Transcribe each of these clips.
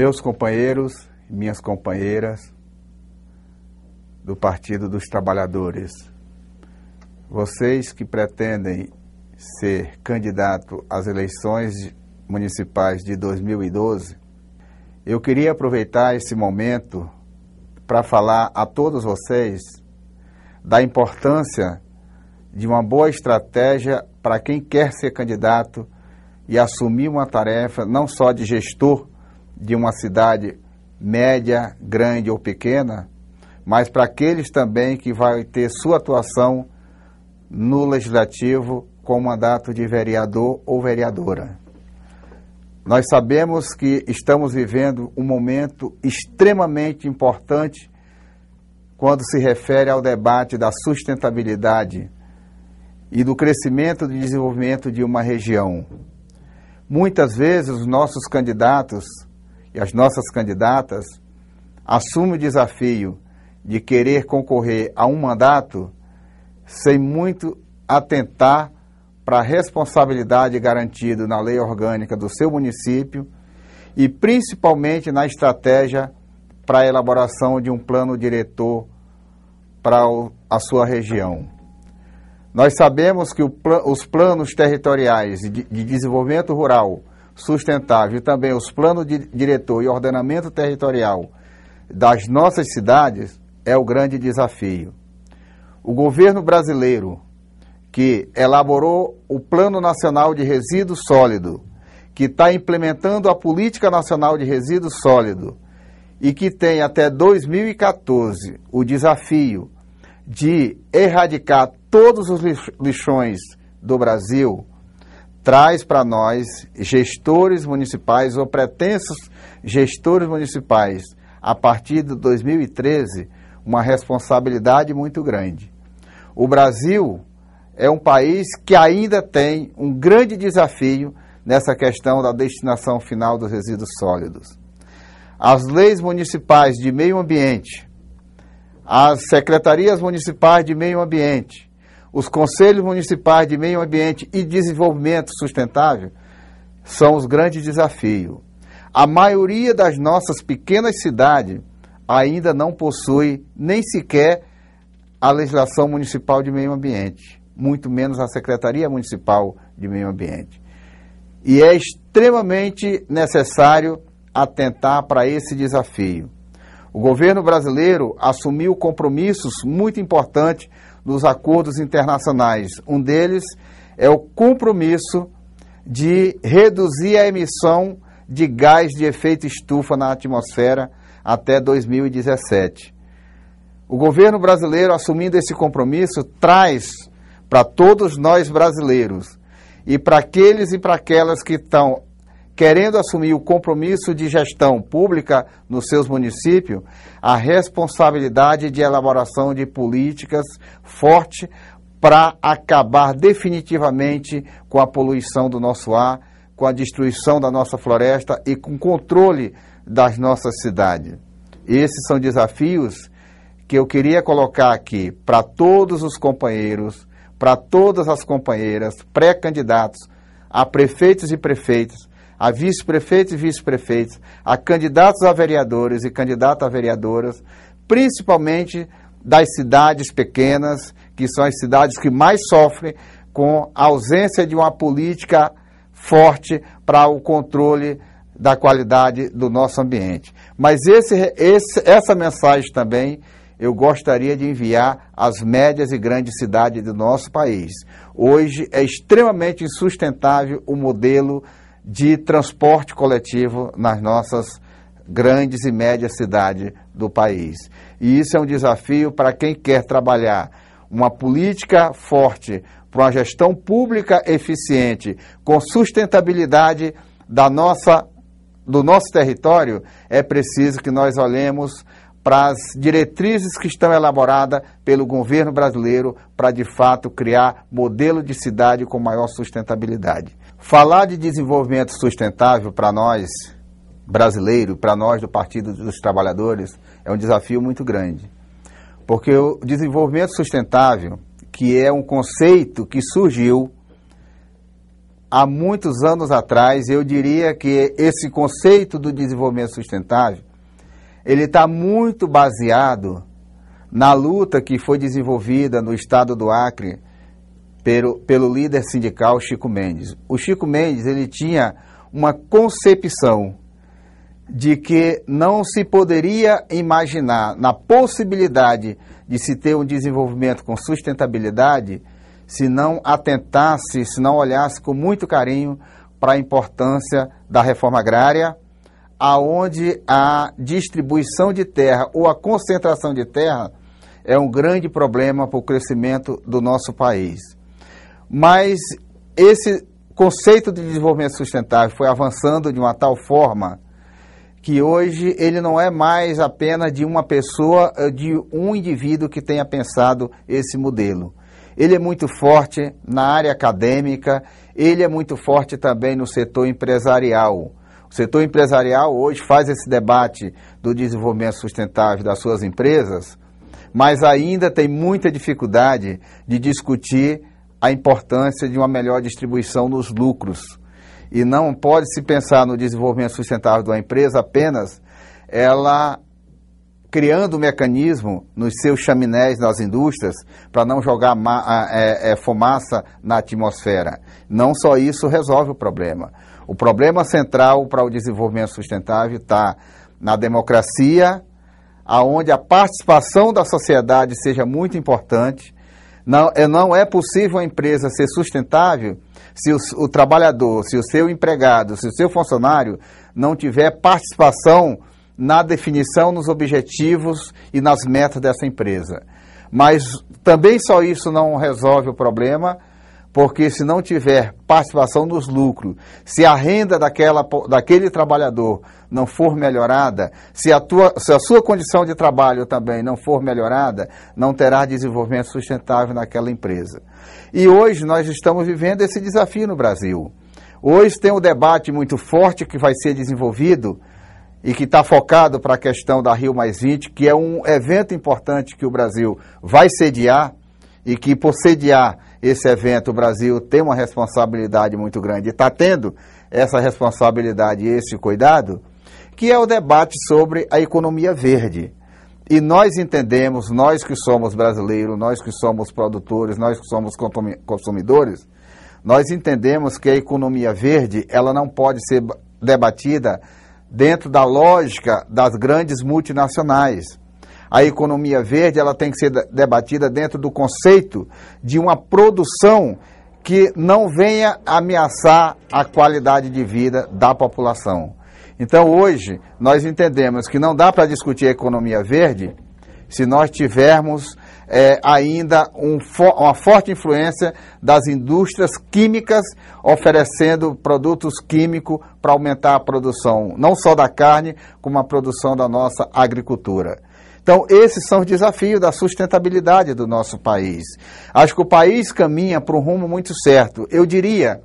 meus companheiros minhas companheiras do Partido dos Trabalhadores. Vocês que pretendem ser candidato às eleições municipais de 2012, eu queria aproveitar esse momento para falar a todos vocês da importância de uma boa estratégia para quem quer ser candidato e assumir uma tarefa não só de gestor, de uma cidade média, grande ou pequena, mas para aqueles também que vai ter sua atuação no legislativo com mandato de vereador ou vereadora. Nós sabemos que estamos vivendo um momento extremamente importante quando se refere ao debate da sustentabilidade e do crescimento e desenvolvimento de uma região. Muitas vezes os nossos candidatos e as nossas candidatas assumem o desafio de querer concorrer a um mandato sem muito atentar para a responsabilidade garantida na lei orgânica do seu município e principalmente na estratégia para a elaboração de um plano diretor para a sua região. Nós sabemos que os planos territoriais de, de desenvolvimento rural sustentável e também os planos de diretor e ordenamento territorial das nossas cidades é o grande desafio. O governo brasileiro, que elaborou o Plano Nacional de Resíduo Sólido, que está implementando a Política Nacional de Resíduo Sólido e que tem até 2014 o desafio de erradicar todos os lixões do Brasil traz para nós gestores municipais ou pretensos gestores municipais a partir de 2013 uma responsabilidade muito grande. O Brasil é um país que ainda tem um grande desafio nessa questão da destinação final dos resíduos sólidos. As leis municipais de meio ambiente, as secretarias municipais de meio ambiente, os Conselhos Municipais de Meio Ambiente e Desenvolvimento Sustentável são os grandes desafios. A maioria das nossas pequenas cidades ainda não possui nem sequer a legislação municipal de meio ambiente, muito menos a Secretaria Municipal de Meio Ambiente. E é extremamente necessário atentar para esse desafio. O governo brasileiro assumiu compromissos muito importantes dos acordos internacionais. Um deles é o compromisso de reduzir a emissão de gás de efeito estufa na atmosfera até 2017. O governo brasileiro, assumindo esse compromisso, traz para todos nós brasileiros e para aqueles e para aquelas que estão querendo assumir o compromisso de gestão pública nos seus municípios, a responsabilidade de elaboração de políticas forte para acabar definitivamente com a poluição do nosso ar, com a destruição da nossa floresta e com o controle das nossas cidades. Esses são desafios que eu queria colocar aqui para todos os companheiros, para todas as companheiras, pré-candidatos a prefeitos e prefeitas, a vice-prefeitos e vice-prefeitos, a candidatos a vereadores e candidatas a vereadoras, principalmente das cidades pequenas, que são as cidades que mais sofrem com a ausência de uma política forte para o controle da qualidade do nosso ambiente. Mas esse, esse, essa mensagem também eu gostaria de enviar às médias e grandes cidades do nosso país. Hoje é extremamente insustentável o modelo de transporte coletivo nas nossas grandes e médias cidades do país. E isso é um desafio para quem quer trabalhar uma política forte para uma gestão pública eficiente, com sustentabilidade da nossa, do nosso território, é preciso que nós olhemos para as diretrizes que estão elaboradas pelo governo brasileiro para, de fato, criar modelo de cidade com maior sustentabilidade. Falar de desenvolvimento sustentável para nós, brasileiro, para nós do Partido dos Trabalhadores, é um desafio muito grande. Porque o desenvolvimento sustentável, que é um conceito que surgiu há muitos anos atrás, eu diria que esse conceito do desenvolvimento sustentável, ele está muito baseado na luta que foi desenvolvida no estado do Acre pelo, pelo líder sindical Chico Mendes. O Chico Mendes ele tinha uma concepção de que não se poderia imaginar na possibilidade de se ter um desenvolvimento com sustentabilidade se não atentasse, se não olhasse com muito carinho para a importância da reforma agrária, aonde a distribuição de terra ou a concentração de terra é um grande problema para o crescimento do nosso país. Mas esse conceito de desenvolvimento sustentável foi avançando de uma tal forma que hoje ele não é mais apenas de uma pessoa, eh, de um indivíduo que tenha pensado esse modelo. Ele é muito forte na área acadêmica, ele é muito forte também no setor empresarial. O setor empresarial hoje faz esse debate do desenvolvimento sustentável das suas empresas, mas ainda tem muita dificuldade de discutir a importância de uma melhor distribuição nos lucros. E não pode se pensar no desenvolvimento sustentável de uma empresa apenas ela criando um mecanismo nos seus chaminés nas indústrias para não jogar é, é, fumaça na atmosfera. Não só isso resolve o problema. O problema central para o desenvolvimento sustentável está na democracia, aonde a participação da sociedade seja muito importante não é, não é possível a empresa ser sustentável se o, o, trabalhador, se o seu empregado, se o seu funcionário não tiver participação na definição, nos objetivos e nas metas dessa empresa. Mas também só isso não resolve o problema porque se não tiver participação nos lucros, se a renda daquela, daquele trabalhador não for melhorada, se a, tua, se a sua condição de trabalho também não for melhorada, não terá desenvolvimento sustentável naquela empresa. E hoje nós estamos vivendo esse desafio no Brasil. Hoje tem um debate muito forte que vai ser desenvolvido e que está focado para a questão da Rio Mais 20, que é um evento importante que o Brasil vai sediar e que, por sediar, esse evento, o Brasil tem uma responsabilidade muito grande e está tendo essa responsabilidade e esse cuidado, que é o debate sobre a economia verde. E nós entendemos, nós que somos brasileiros, nós que somos produtores, nós que somos consumidores, nós entendemos que a economia verde ela não pode ser debatida dentro da lógica das grandes multinacionais. A economia verde ela tem que ser debatida dentro do conceito de uma produção que não venha ameaçar a qualidade de vida da população. Então, hoje, nós entendemos que não dá para discutir a economia verde se nós tivermos é, ainda um fo uma forte influência das indústrias químicas oferecendo produtos químicos para aumentar a produção, não só da carne, como a produção da nossa agricultura. Então, esses são os desafios da sustentabilidade do nosso país. Acho que o país caminha para um rumo muito certo. Eu diria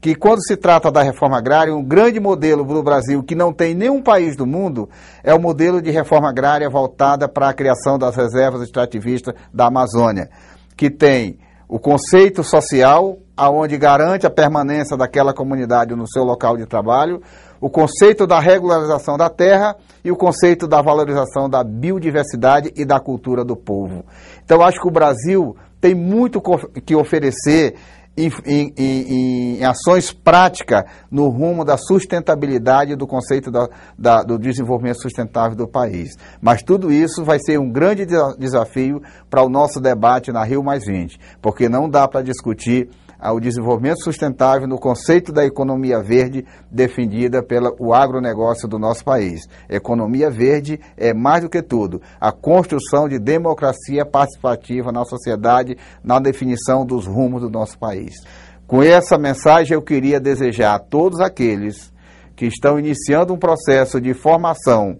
que, quando se trata da reforma agrária, um grande modelo do Brasil, que não tem nenhum país do mundo, é o modelo de reforma agrária voltada para a criação das reservas extrativistas da Amazônia, que tem o conceito social, aonde garante a permanência daquela comunidade no seu local de trabalho, o conceito da regularização da terra e o conceito da valorização da biodiversidade e da cultura do povo. Então, acho que o Brasil tem muito que oferecer em, em, em, em ações práticas no rumo da sustentabilidade do conceito da, da, do desenvolvimento sustentável do país. Mas tudo isso vai ser um grande desafio para o nosso debate na Rio Mais 20, porque não dá para discutir ao desenvolvimento sustentável no conceito da economia verde defendida pelo agronegócio do nosso país. Economia verde é, mais do que tudo, a construção de democracia participativa na sociedade, na definição dos rumos do nosso país. Com essa mensagem, eu queria desejar a todos aqueles que estão iniciando um processo de formação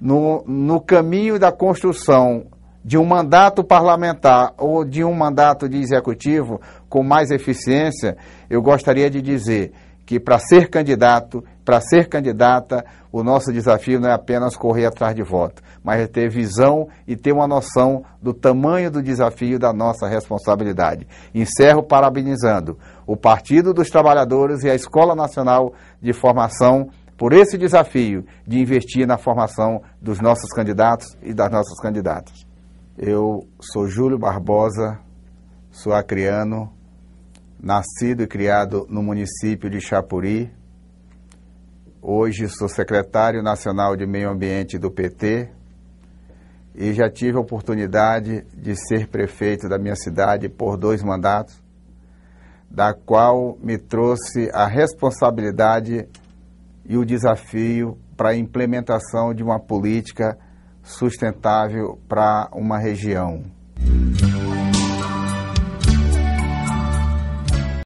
no, no caminho da construção de um mandato parlamentar ou de um mandato de executivo com mais eficiência, eu gostaria de dizer que para ser candidato, para ser candidata, o nosso desafio não é apenas correr atrás de voto, mas é ter visão e ter uma noção do tamanho do desafio da nossa responsabilidade. Encerro parabenizando o Partido dos Trabalhadores e a Escola Nacional de Formação por esse desafio de investir na formação dos nossos candidatos e das nossas candidatas. Eu sou Júlio Barbosa, sou acriano, nascido e criado no município de Chapuri. Hoje sou secretário nacional de meio ambiente do PT e já tive a oportunidade de ser prefeito da minha cidade por dois mandatos, da qual me trouxe a responsabilidade e o desafio para a implementação de uma política sustentável para uma região.